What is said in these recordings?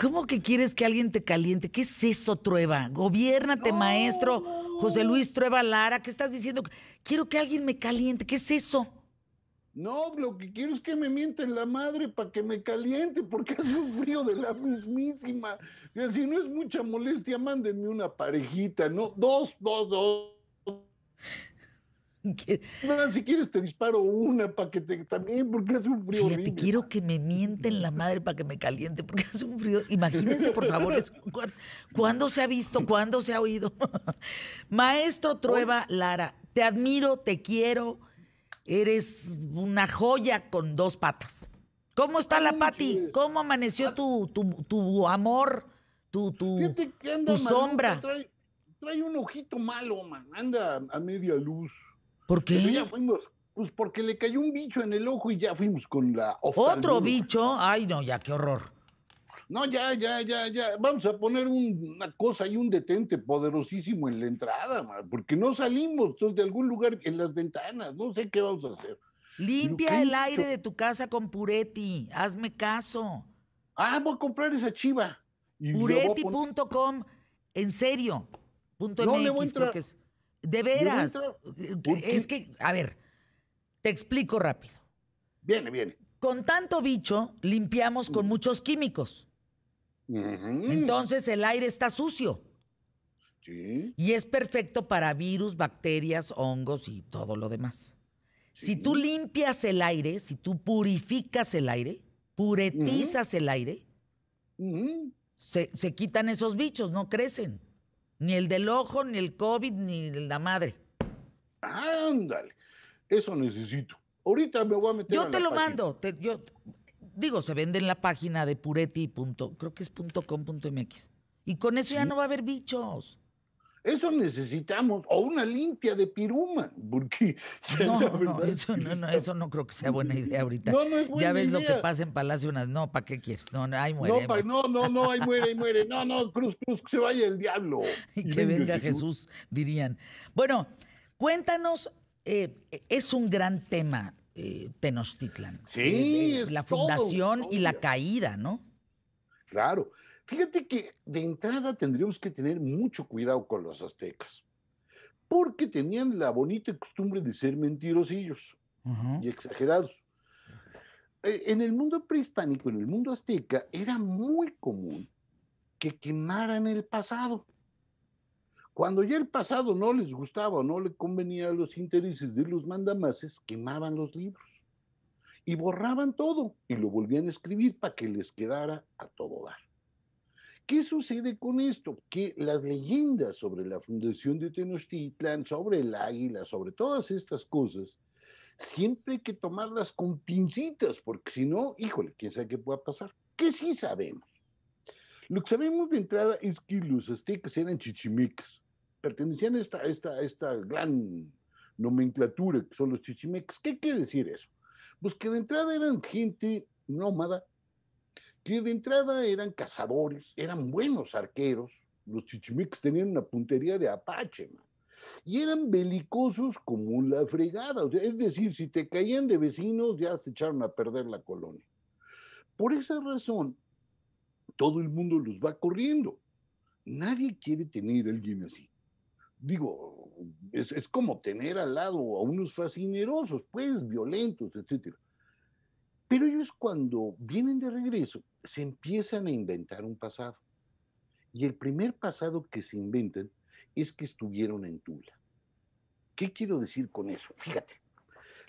¿Cómo que quieres que alguien te caliente? ¿Qué es eso, Trueba? Gobiérnate, maestro José Luis Trueba Lara. ¿Qué estás diciendo? Quiero que alguien me caliente. ¿Qué es eso? No, lo que quiero es que me mienten la madre para que me caliente, porque hace un frío de la mismísima. si no es mucha molestia, mándenme una parejita, ¿no? Dos, dos, dos. si quieres te disparo una para que te también porque hace un frío. Fíjate, quiero que me mienten la madre para que me caliente porque hace un frío. Imagínense por favor, ¿cuándo se ha visto? ¿Cuándo se ha oído? Maestro Trueba Lara, te admiro, te quiero, eres una joya con dos patas. ¿Cómo está la Pati? ¿Cómo amaneció tu, tu, amor, tu, sombra? Trae, trae, un ojito malo, man. Anda a media luz. ¿Por qué? ya fuimos, pues porque le cayó un bicho en el ojo y ya fuimos con la ¿Otro bicho? Ay, no, ya, qué horror. No, ya, ya, ya, ya. Vamos a poner una cosa y un detente poderosísimo en la entrada, porque no salimos entonces, de algún lugar en las ventanas. No sé qué vamos a hacer. Limpia el aire de tu casa con Puretti. Hazme caso. Ah, voy a comprar esa chiva. Puretti.com. En serio. Punto MX, que es... De veras. Eh, eh, es que, a ver, te explico rápido. Viene, viene. Con tanto bicho, limpiamos con muchos químicos. Entonces el aire está sucio. Sí. Y es perfecto para virus, bacterias, hongos y todo lo demás. Si tú limpias el aire, si tú purificas el aire, puretizas el aire, se quitan esos bichos, no crecen. Ni el del ojo, ni el COVID, ni la madre. Ándale, eso necesito. Ahorita me voy a meter. Yo te lo mando. Te, yo, digo, se vende en la página de pureti. creo que es .com.mx. y con eso ya no va a haber bichos. Eso necesitamos, o una limpia de piruma, porque... No, no, eso, no, no, eso no creo que sea buena idea ahorita. ya ves lo que pasa en Palacio Unas, no, ¿para qué quieres? No, no ahí muere. No, no, no, no, ahí muere, ahí muere. No, no, cruz, cruz, que se vaya el diablo. Y que venga Jesús, dirían. Bueno, cuéntanos, eh, es un gran tema eh, Tenochtitlan. Sí, eh, La fundación y la caída, ¿no? Claro, Fíjate que de entrada tendríamos que tener mucho cuidado con los aztecas, porque tenían la bonita costumbre de ser mentirosillos y exagerados. Eh, en el mundo prehispánico, en el mundo azteca, era muy común que quemaran el pasado. Cuando ya el pasado no les gustaba o no le convenía a los intereses de los mandamases, quemaban los libros y borraban todo y lo volvían a escribir para que les quedara a todo dar. ¿Qué sucede con esto? Que las leyendas sobre la fundación de Tenochtitlan, sobre el águila, sobre todas estas cosas, siempre hay que tomarlas con pincitas, porque si no, híjole, quién sabe qué pueda pasar. ¿Qué sí sabemos? Lo que sabemos de entrada es que los aztecas eran chichimecas, pertenecían a esta, esta, a esta gran nomenclatura que son los chichimecas. ¿Qué quiere decir eso? Pues que de entrada eran gente nómada que de entrada eran cazadores, eran buenos arqueros. Los chichimecas tenían una puntería de apache, Y eran belicosos como la fregada. es decir, si te caían de vecinos, ya se echaron a perder la colonia. Por esa razón, todo el mundo los va corriendo. Nadie quiere tener a alguien así. Digo, es, es como tener al lado a unos fascinerosos, pues, violentos, etcétera. Pero ellos cuando vienen de regreso se empiezan a inventar un pasado. Y el primer pasado que se inventan es que estuvieron en Tula. ¿Qué quiero decir con eso? Fíjate,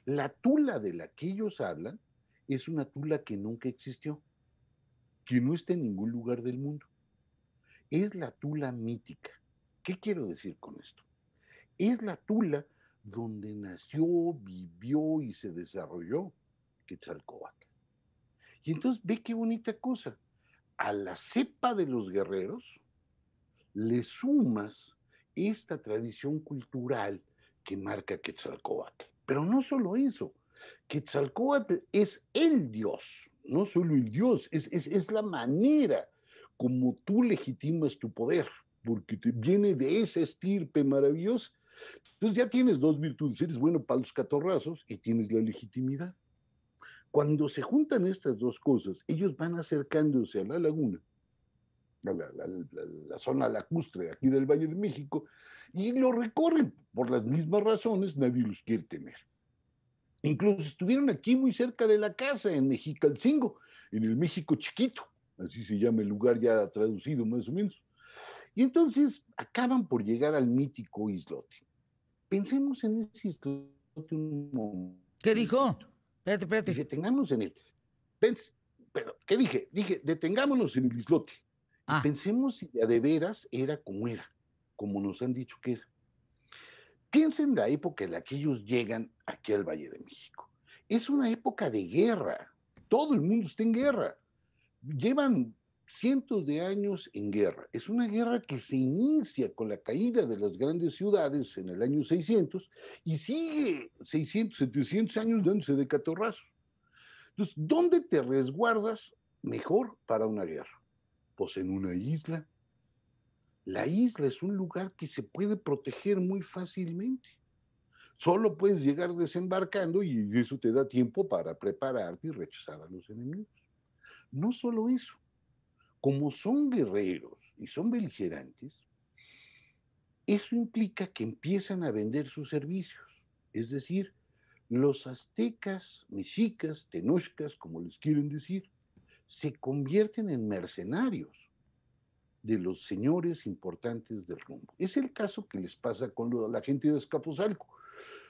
la Tula de la que ellos hablan es una Tula que nunca existió, que no está en ningún lugar del mundo. Es la Tula mítica. ¿Qué quiero decir con esto? Es la Tula donde nació, vivió y se desarrolló Quetzalcóatl. Y entonces ve qué bonita cosa. A la cepa de los guerreros le sumas esta tradición cultural que marca Quetzalcóatl. Pero no solo eso, Quetzalcóatl es el dios, no solo el dios, es, es la manera como tú legitimas tu poder, porque te viene de esa estirpe maravillosa. Entonces ya tienes dos virtudes, eres bueno para los catorrazos y tienes la legitimidad. Cuando se juntan estas dos cosas, ellos van acercándose a la laguna, la, la, zona lacustre aquí del Valle de México, y lo recorren por las mismas razones, nadie los quiere temer. Incluso estuvieron aquí muy cerca de la casa, en Mexicalcingo, en el México chiquito, así se llama el lugar ya traducido más o menos. Y entonces acaban por llegar al mítico islote. Pensemos en ese islote un momento. ¿Qué dijo? Espérate, en el. pero, ¿qué dije? Dije, detengámonos en el islote. Ah. Pensemos si de veras era como era, como nos han dicho que era. Piensen la época en la que ellos llegan aquí al Valle de México. Es una época de guerra. Todo el mundo está en guerra. Llevan cientos de años en guerra. Es una guerra que se inicia con la caída de las grandes ciudades en el año 600 y sigue 600, 700 años dándose de catorrazo. Entonces, ¿dónde te resguardas mejor para una guerra? Pues en una isla. La isla es un lugar que se puede proteger muy fácilmente. Solo puedes llegar desembarcando y eso te da tiempo para prepararte y rechazar a los enemigos. No solo eso, como son guerreros y son beligerantes, eso implica que empiezan a vender sus servicios. Es decir, los aztecas, mexicas, tenochcas, como les quieren decir, se convierten en mercenarios de los señores importantes del rumbo. Es el caso que les pasa con la gente de Escaposalco.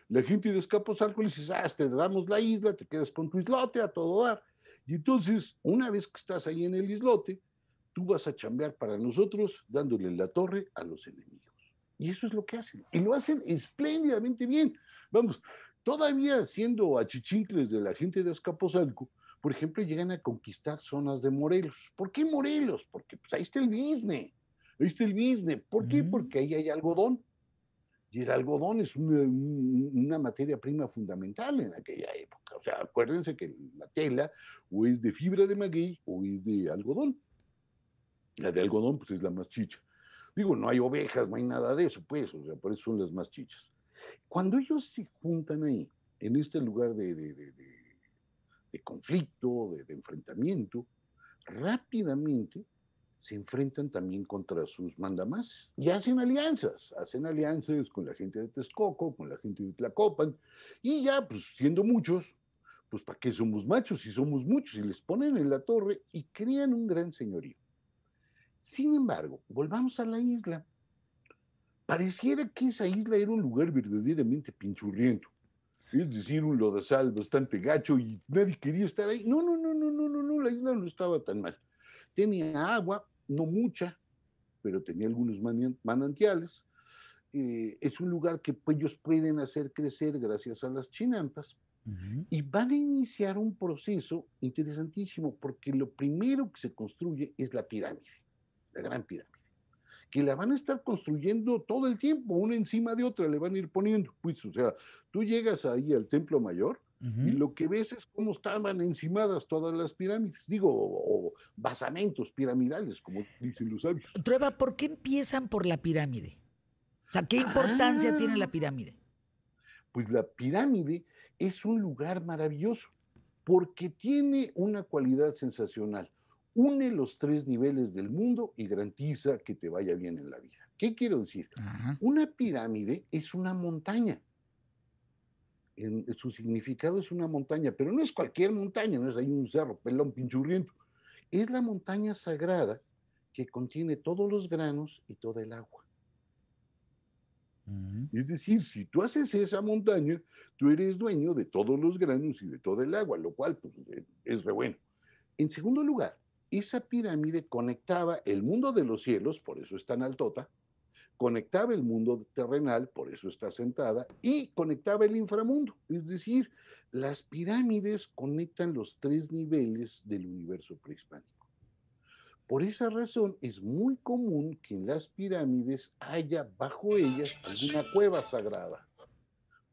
La gente de Escaposalco les dice, ah, te este, damos la isla, te quedas con tu islote a todo dar. Y entonces, una vez que estás ahí en el islote, tú vas a chambear para nosotros dándole la torre a los enemigos. Y eso es lo que hacen. Y lo hacen espléndidamente bien. Vamos, todavía siendo achichincles de la gente de Azcapotzalco, por ejemplo, llegan a conquistar zonas de Morelos. ¿Por qué Morelos? Porque pues, ahí está el business. Ahí está el business. ¿Por qué? Porque ahí hay algodón. Y el algodón es una, una, materia prima fundamental en aquella época. O sea, acuérdense que la tela o es de fibra de maguey o es de algodón. La de algodón, pues es la más chicha. Digo, no hay ovejas, no hay nada de eso, pues, o sea, por eso son las más chichas. Cuando ellos se juntan ahí, en este lugar de, conflicto, de, enfrentamiento, rápidamente se enfrentan también contra sus mandamás y hacen alianzas, hacen alianzas con la gente de Texcoco, con la gente de Tlacopan, y ya, pues siendo muchos, pues ¿para qué somos machos si somos muchos? Y les ponen en la torre y crean un gran señorío. Sin embargo, volvamos a la isla. Pareciera que esa isla era un lugar verdaderamente pinchurriento. Es decir, un lodazal bastante gacho y nadie quería estar ahí. No, no, no, no, no, no, no, la isla no estaba tan mal. Tenía agua, no mucha, pero tenía algunos manantiales. Eh, es un lugar que ellos pueden hacer crecer gracias a las chinampas y van a iniciar un proceso interesantísimo porque lo primero que se construye es la pirámide la gran pirámide, que la van a estar construyendo todo el tiempo, una encima de otra, le van a ir poniendo. Pues, o sea, tú llegas ahí al templo mayor y lo que ves es cómo estaban encimadas todas las pirámides, digo, o, basamentos piramidales, como dicen los sabios. Trueba, ¿por qué empiezan por la pirámide? O sea, ¿qué ah. importancia tiene la pirámide? Pues la pirámide es un lugar maravilloso porque tiene una cualidad sensacional une los tres niveles del mundo y garantiza que te vaya bien en la vida. ¿Qué quiero decir? Una pirámide es una montaña. su significado es una montaña, pero no es cualquier montaña, no es ahí un cerro, pelón, pinchurriento. Es la montaña sagrada que contiene todos los granos y toda el agua. Es decir, si tú haces esa montaña, tú eres dueño de todos los granos y de todo el agua, lo cual pues, es bueno. En segundo lugar, esa pirámide conectaba el mundo de los cielos, por eso es tan altota, conectaba el mundo terrenal, por eso está sentada, y conectaba el inframundo. Es decir, las pirámides conectan los tres niveles del universo prehispánico. Por esa razón es muy común que en las pirámides haya bajo ellas alguna cueva sagrada.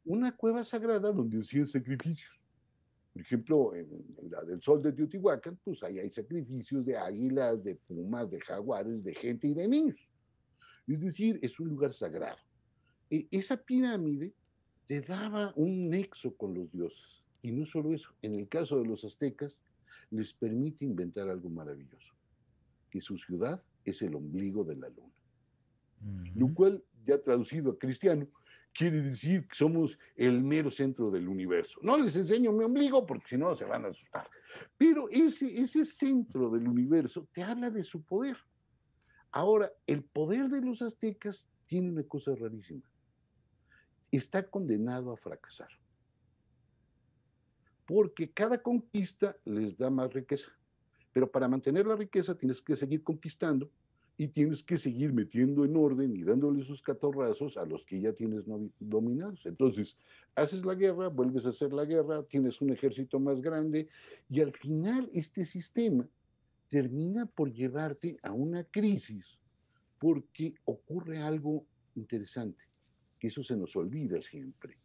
Una cueva sagrada donde hacían sacrificios. Por ejemplo, en, la del sol de Teotihuacán, pues ahí hay sacrificios de águilas, de pumas, de jaguares, de gente y de niños. Es decir, es un lugar sagrado. Y e, esa pirámide te daba un nexo con los dioses. Y no solo eso, en el caso de los aztecas, les permite inventar algo maravilloso, que su ciudad es el ombligo de la luna. Lo cual, ya traducido a cristiano, quiere decir que somos el mero centro del universo. No les enseño mi ombligo porque si no se van a asustar. Pero ese, ese centro del universo te habla de su poder. Ahora, el poder de los aztecas tiene una cosa rarísima. Está condenado a fracasar. Porque cada conquista les da más riqueza. Pero para mantener la riqueza tienes que seguir conquistando y tienes que seguir metiendo en orden y dándole esos catorrazos a los que ya tienes dominados. Entonces, haces la guerra, vuelves a hacer la guerra, tienes un ejército más grande y al final este sistema termina por llevarte a una crisis porque ocurre algo interesante, que eso se nos olvida siempre.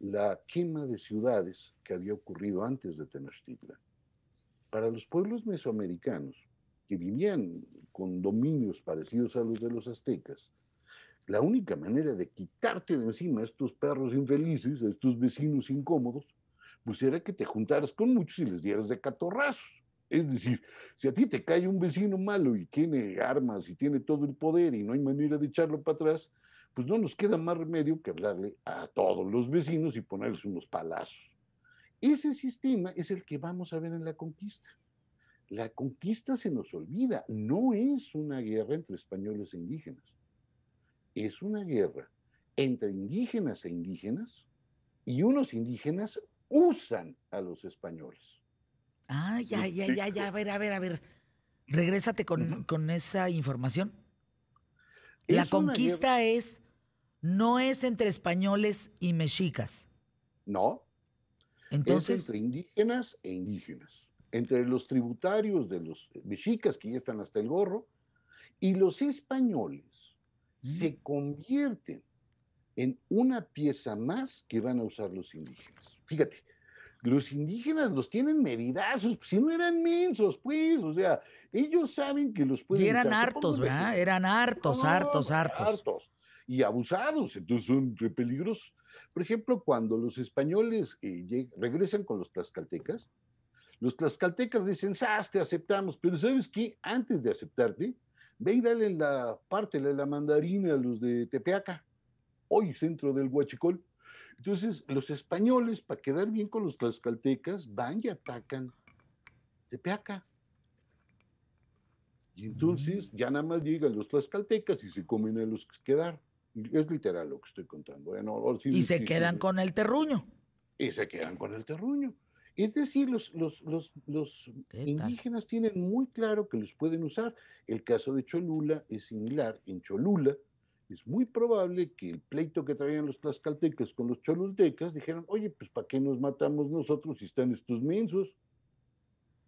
La quema de ciudades que había ocurrido antes de Tenochtitlan. Para los pueblos mesoamericanos, que vivían con dominios parecidos a los de los aztecas, la única manera de quitarte de encima a estos perros infelices, a estos vecinos incómodos, pues era que te juntaras con muchos y les dieras de catorrazos. Es decir, si a ti te cae un vecino malo y tiene armas y tiene todo el poder y no hay manera de echarlo para atrás, pues no nos queda más remedio que hablarle a todos los vecinos y ponerles unos palazos. Ese sistema es el que vamos a ver en la conquista. La conquista se nos olvida, no es una guerra entre españoles e indígenas, es una guerra entre indígenas e indígenas y unos indígenas usan a los españoles. Ah, ya, ya, ya, ya, a ver, a ver, a ver. Regrésate con, con esa información. la conquista es, no es entre españoles y mexicas. No. Es entre indígenas e indígenas entre los tributarios de los mexicas, que ya están hasta el gorro, y los españoles mm. se convierten en una pieza más que van a usar los indígenas. Fíjate, los indígenas los tienen medidazos, pues, si no eran mensos, pues, o sea, ellos saben que los pueden... Y eran hartos, ¿verdad? Eran hartos, hartos, hartos. Hartos y abusados, entonces son peligrosos. Por ejemplo, cuando los españoles eh, regresan con los tlaxcaltecas, los tlaxcaltecas dicen, ¡sas! Te aceptamos, pero ¿sabes qué? Antes de aceptarte, ve y dale la parte, la mandarina a los de Tepeaca, hoy centro del Huachicol. Entonces, los españoles, para quedar bien con los tlaxcaltecas, van y atacan Tepeaca. Y entonces mm. ya nada más llegan los tlaxcaltecas y se comen a los que quedaron. Es literal lo que estoy contando. ¿eh? y se quedan con el terruño. Y se quedan con el terruño. Es decir, los, indígenas tienen muy claro que los pueden usar. El caso de Cholula es similar. En Cholula es muy probable que el pleito que traían los tlaxcaltecas con los cholultecas dijeron, oye, pues ¿para qué nos matamos nosotros si están estos mensos?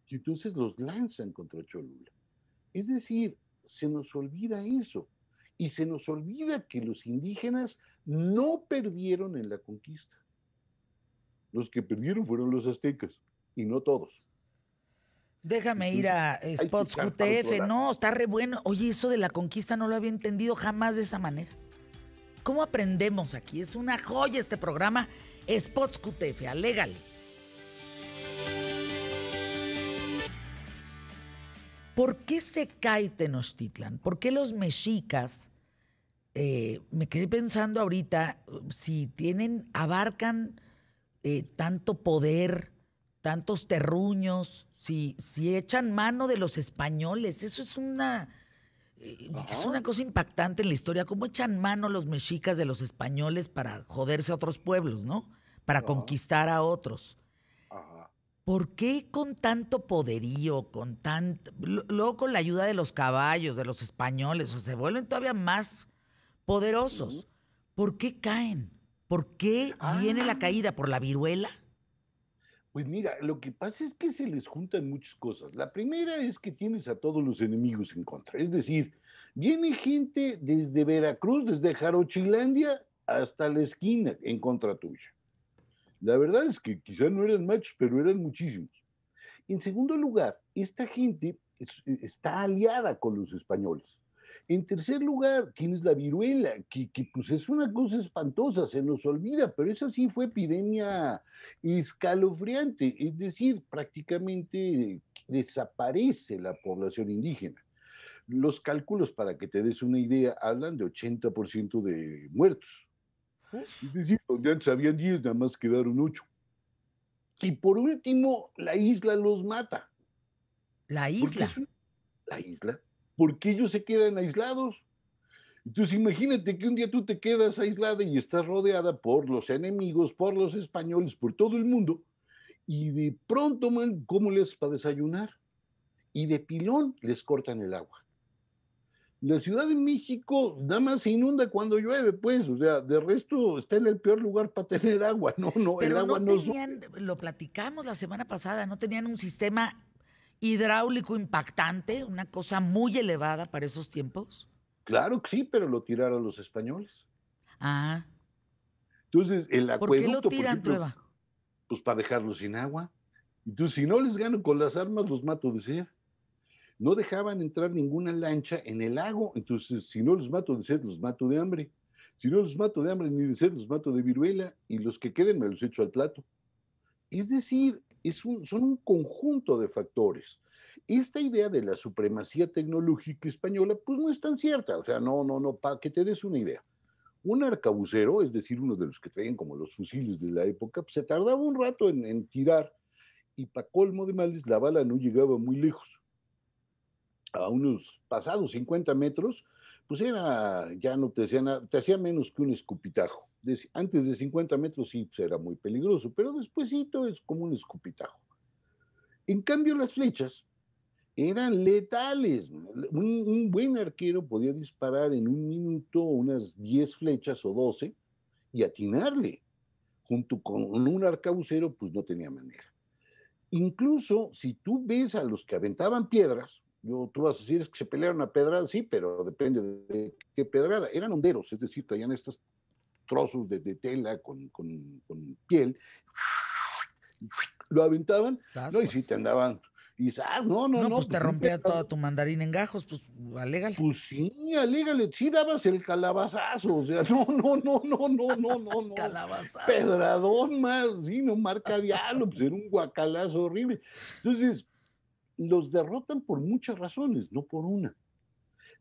Y entonces los lanzan contra Cholula. Es decir, se nos olvida eso. Y se nos olvida que los indígenas no perdieron en la conquista los que perdieron fueron los aztecas y no todos. Déjame ir a Spots QTF. No, está re bueno. Oye, eso de la conquista no lo había entendido jamás de esa manera. ¿Cómo aprendemos aquí? Es una joya este programa. Spots QTF, alégale. ¿Por qué se cae Tenochtitlan? ¿Por qué los mexicas, eh, me quedé pensando ahorita, si tienen, abarcan eh, tanto poder, tantos terruños, si, si echan mano de los españoles, eso es una... Eh, es una cosa impactante en la historia, cómo echan mano los mexicas de los españoles para joderse a otros pueblos, ¿no? Para conquistar a otros. ¿Por qué con tanto poderío, con tanto... Luego con la ayuda de los caballos, de los españoles, se vuelven todavía más poderosos? ¿Por qué caen? ¿Por qué viene la ah. caída? ¿Por la viruela? Pues mira, lo que pasa es que se les juntan muchas cosas. La primera es que tienes a todos los enemigos en contra. Es decir, viene gente desde Veracruz, desde Jarochilandia hasta la esquina en contra tuya. La verdad es que quizá no eran machos, pero eran muchísimos. En segundo lugar, esta gente está aliada con los españoles. En tercer lugar, tienes la viruela, que, pues es una cosa espantosa, se nos olvida, pero esa sí fue epidemia escalofriante, es decir, prácticamente desaparece la población indígena. Los cálculos, para que te des una idea, hablan de 80% de muertos. Es decir, donde antes habían 10, nada más quedaron 8. Y por último, la isla los mata. La isla. La isla porque ellos se quedan aislados. Entonces imagínate que un día tú te quedas aislada y estás rodeada por los enemigos, por los españoles, por todo el mundo, y de pronto, man, ¿cómo les para desayunar? Y de pilón les cortan el agua. La Ciudad de México nada más se inunda cuando llueve, pues, o sea, de resto está en el peor lugar para tener agua, no, no, Pero el agua no... no tenían, lo platicamos la semana pasada, no tenían un sistema hidráulico impactante, una cosa muy elevada para esos tiempos. Claro que sí, pero lo tiraron los españoles. Ah. Entonces, el acueducto. ¿Por qué lo tiran, ejemplo, Pues para dejarlos sin agua. Entonces, si no les gano con las armas, los mato de sed. No dejaban entrar ninguna lancha en el lago. Entonces, si no los mato de sed, los mato de hambre. Si no los mato de hambre ni de sed, los mato de viruela. Y los que queden me los echo al plato. Es decir, son un conjunto de factores. Esta idea de la supremacía tecnológica española, pues no es tan cierta, o sea, no, no, no, para que te des una idea. Un arcabucero, es decir, uno de los que traían como los fusiles de la época, pues se tardaba un rato en, tirar y para colmo de males la bala no llegaba muy lejos. A unos pasados 50 metros, pues era, ya no te te hacía menos que un escupitajo antes de 50 metros sí pues, era muy peligroso, pero despuésito es como un escupitajo. En cambio, las flechas eran letales. Un, buen arquero podía disparar en un minuto unas 10 flechas o 12 y atinarle. Junto con un arcabucero, pues no tenía manera. Incluso si tú ves a los que aventaban piedras, yo, tú vas a decir es que se pelearon a pedradas, sí, pero depende de qué pedrada. Eran honderos, es decir, traían estas trozos de, tela con, piel, lo aventaban, no, y si te andaban y ah, no, no, no. pues te pues, rompía todo toda tu mandarín en gajos, pues alégale. Pues sí, alégale, sí dabas el calabazazo, o sea, no, no, no, no, no, no, no, calabazazo. Pedradón más, sí, no marca diálogo, pues era un guacalazo horrible. Entonces, los derrotan por muchas razones, no por una.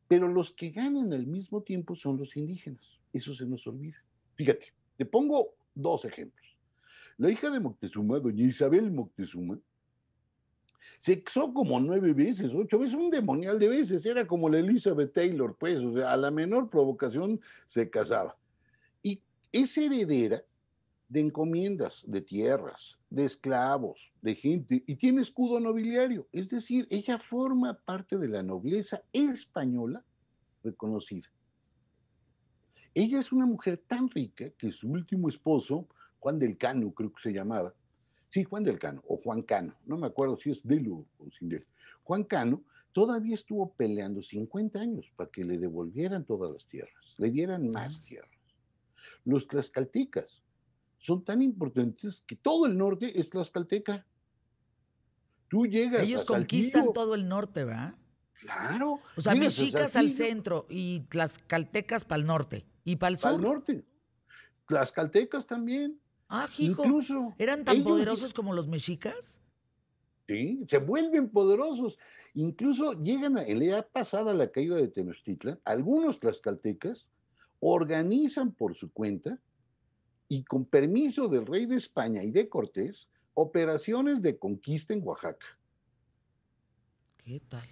Pero los que ganan al mismo tiempo son los indígenas, eso se nos olvida. Fíjate, te pongo dos ejemplos. La hija de Moctezuma, doña Isabel Moctezuma, se exó como nueve veces, ocho veces, un demonial de veces, era como la Elizabeth Taylor, pues, o sea, a la menor provocación se casaba. Y es heredera de encomiendas, de tierras, de esclavos, de gente, y tiene escudo nobiliario, es decir, ella forma parte de la nobleza española reconocida. Ella es una mujer tan rica que su último esposo, Juan del Cano, creo que se llamaba, sí, Juan del Cano, o Juan Cano, no me acuerdo si es de o sin él, Juan Cano todavía estuvo peleando 50 años para que le devolvieran todas las tierras, le dieran más tierras. Los tlaxcaltecas son tan importantes que todo el norte es tlaxcalteca. Tú llegas Ellos conquistan todo el norte, ¿verdad? Claro. O sea, mexicas al centro y tlaxcaltecas para el norte. ¿Y para el norte. Las también. Ah, hijo. ¿Eran tan poderosos como los mexicas? Sí, se vuelven poderosos. Incluso llegan, a, en la edad pasada la caída de Tenochtitlan, algunos tlaxcaltecas organizan por su cuenta y con permiso del rey de España y de Cortés, operaciones de conquista en Oaxaca. ¿Qué tal?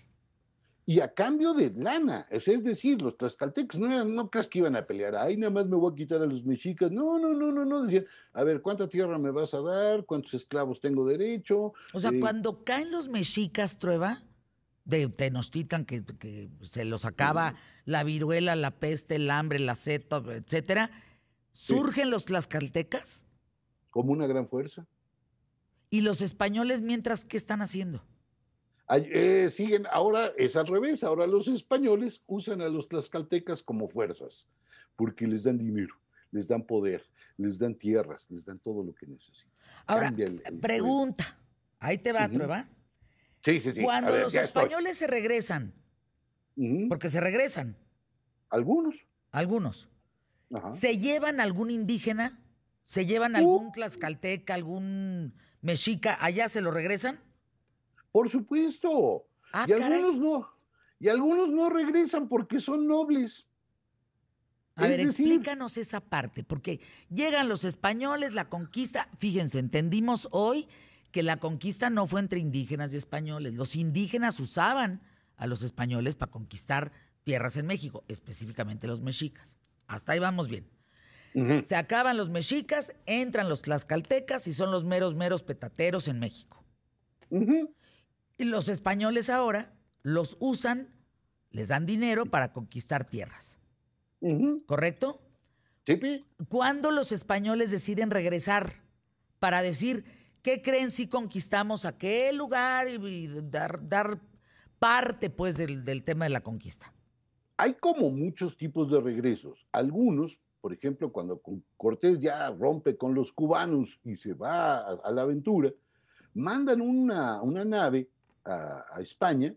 y a cambio de lana. Es, decir, los tlaxcaltecas no, no creas que iban a pelear, ahí nada más me voy a quitar a los mexicas. No, no, no, no, no. Decían, a ver, ¿cuánta tierra me vas a dar? ¿Cuántos esclavos tengo derecho? O sea, eh, cuando caen los mexicas, Trueba, de nos que, que se los acaba la viruela, la peste, el hambre, la seta, etcétera, ¿surgen los tlaxcaltecas? Como una gran fuerza. ¿Y los españoles mientras qué están haciendo? Eh, siguen, ahora es al revés, ahora los españoles usan a los tlaxcaltecas como fuerzas, porque les dan dinero, les dan poder, les dan tierras, les dan todo lo que necesitan. Ahora, eh, pregunta, ahí te va, Trueba. Sí, sí, sí. Cuando los españoles se regresan, porque se regresan. Algunos. Algunos. ¿Se llevan algún indígena? ¿Se llevan algún tlaxcalteca, algún mexica? ¿Allá se lo regresan? Por supuesto. Ah, y algunos no. Y algunos no regresan porque son nobles. A ver, explícanos esa parte, porque llegan los españoles, la conquista, fíjense, entendimos hoy que la conquista no fue entre indígenas y españoles. Los indígenas usaban a los españoles para conquistar tierras en México, específicamente los mexicas. Hasta ahí vamos bien. Se acaban los mexicas, entran los tlaxcaltecas y son los meros, meros petateros en México los españoles ahora los usan, les dan dinero para conquistar tierras. ¿Correcto? Sí. ¿Cuándo los españoles deciden regresar para decir, ¿qué creen si conquistamos aquel lugar y, dar, dar, parte pues del, tema de la conquista? Hay como muchos tipos de regresos. Algunos, por ejemplo, cuando Cortés ya rompe con los cubanos y se va a, la aventura, mandan una, una, nave a, España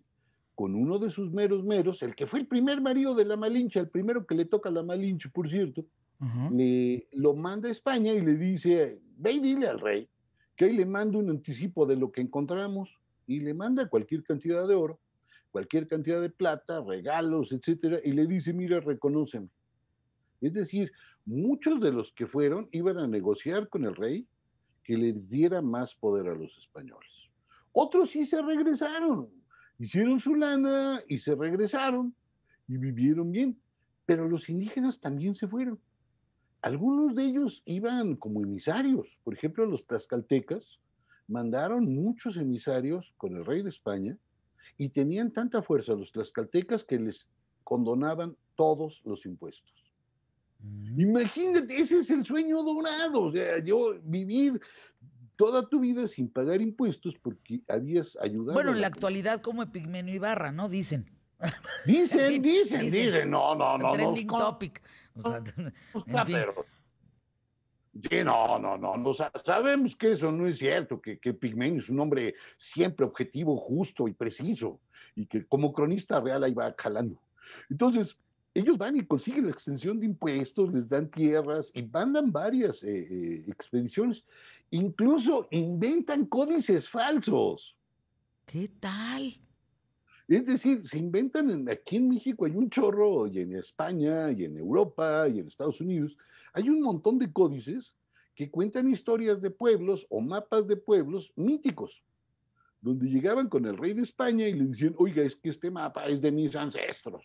con uno de sus meros meros, el que fue el primer marido de la Malinche, el primero que le toca a la Malinche, por cierto, lo manda a España y le dice, ve y dile al rey que ahí le manda un anticipo de lo que encontramos y le manda cualquier cantidad de oro, cualquier cantidad de plata, regalos, etcétera, y le dice, mira, reconóceme. Es decir, muchos de los que fueron iban a negociar con el rey que le diera más poder a los españoles. Otros sí se regresaron, hicieron su lana y se regresaron y vivieron bien, pero los indígenas también se fueron. Algunos de ellos iban como emisarios, por ejemplo, los tlaxcaltecas mandaron muchos emisarios con el rey de España y tenían tanta fuerza los tlaxcaltecas que les condonaban todos los impuestos. Mm. Imagínate, ese es el sueño dorado, o sea, yo vivir toda tu vida sin pagar impuestos porque habías ayudado. Bueno, en la actualidad como Epigmenio Ibarra, ¿no? Dicen. Dicen, dicen, dicen, No, no, no. Trending topic. sí, no, no, no, Sabemos que eso no es cierto, que, que es un hombre siempre objetivo, justo y preciso, y que como cronista real ahí va jalando. Entonces, ellos van y consiguen la extensión de impuestos, les dan tierras y mandan varias eh, eh, expediciones. Incluso inventan códices falsos. ¿Qué tal? Es decir, se inventan aquí en México, hay un chorro, y en España, y en Europa, y en Estados Unidos, hay un montón de códices que cuentan historias de pueblos o mapas de pueblos míticos donde llegaban con el rey de España y le decían, oiga, es que este mapa es de mis ancestros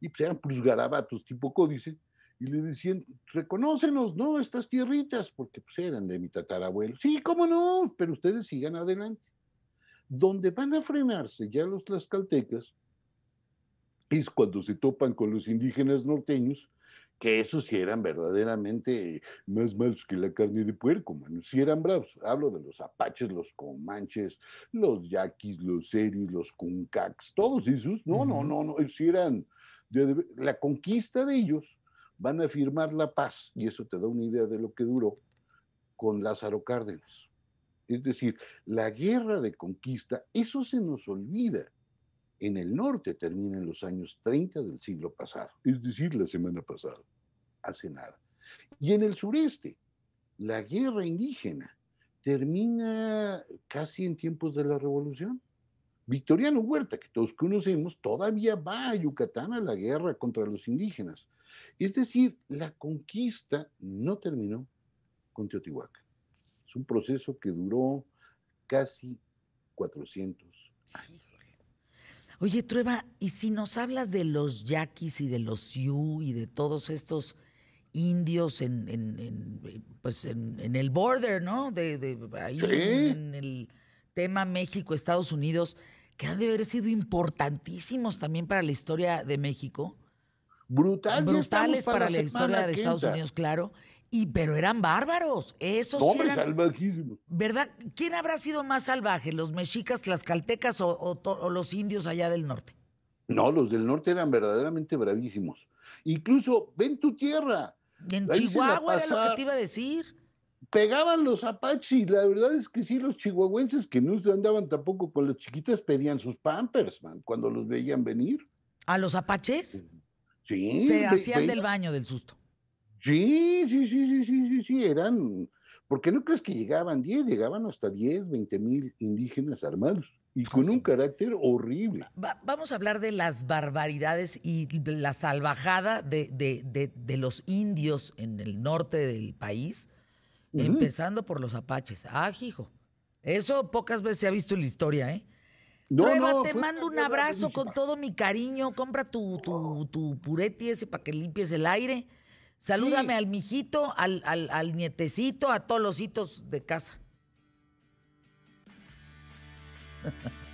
y pues eran pues garabatos tipo códice, y le decían, reconócenos, ¿no? Estas tierritas, porque pues eran de mi tatarabuelo. Sí, cómo no, pero ustedes sigan adelante. Donde van a frenarse ya los tlaxcaltecas es cuando se topan con los indígenas norteños, que esos sí eran verdaderamente más malos que la carne de puerco, si si eran bravos. Hablo de los apaches, los comanches, los yaquis, los serios los cuncacs, todos esos. No, no, no, no. Sí eran la conquista de ellos, van a firmar la paz, y eso te da una idea de lo que duró, con Lázaro Cárdenas. Es decir, la guerra de conquista, eso se nos olvida. En el norte termina en los años 30 del siglo pasado, es decir, la semana pasada, hace nada. Y en el sureste, la guerra indígena termina casi en tiempos de la revolución. Victoriano Huerta, que todos conocemos, todavía va a Yucatán a la guerra contra los indígenas. Es decir, la conquista no terminó con Teotihuacán. Es un proceso que duró casi 400 años. Oye, Trueba, y si nos hablas de los yaquis y de los siú y de todos estos indios en, pues en, el border, ¿no? De, ahí en el tema México-Estados Unidos, que han de haber sido importantísimos también para la historia de México. Brutal, brutales para, la, historia de Estados Unidos, claro. Y, pero eran bárbaros, esos salvajísimos. ¿Verdad? ¿Quién habrá sido más salvaje, los mexicas, las caltecas o, los indios allá del norte? No, los del norte eran verdaderamente bravísimos. Incluso, ven tu tierra. En Chihuahua era lo que te iba a decir pegaban los apaches, la verdad es que sí, los chihuahuenses que no andaban tampoco con las chiquitas pedían sus pampers, man, cuando los veían venir. ¿A los apaches? Sí. Se hacían del baño del susto. Sí, sí, sí, sí, sí, sí, eran, porque no crees que llegaban 10, llegaban hasta 10, 20 mil indígenas armados y con un carácter horrible. vamos a hablar de las barbaridades y la salvajada de, de, de, de los indios en el norte del país empezando por los apaches. Ah, hijo. Eso pocas veces se ha visto en la historia, ¿eh? No, te mando un abrazo con todo mi cariño. Compra tu, tu, tu pureti ese para que limpies el aire. Salúdame al mijito, al, al, nietecito, a todos los hitos de casa.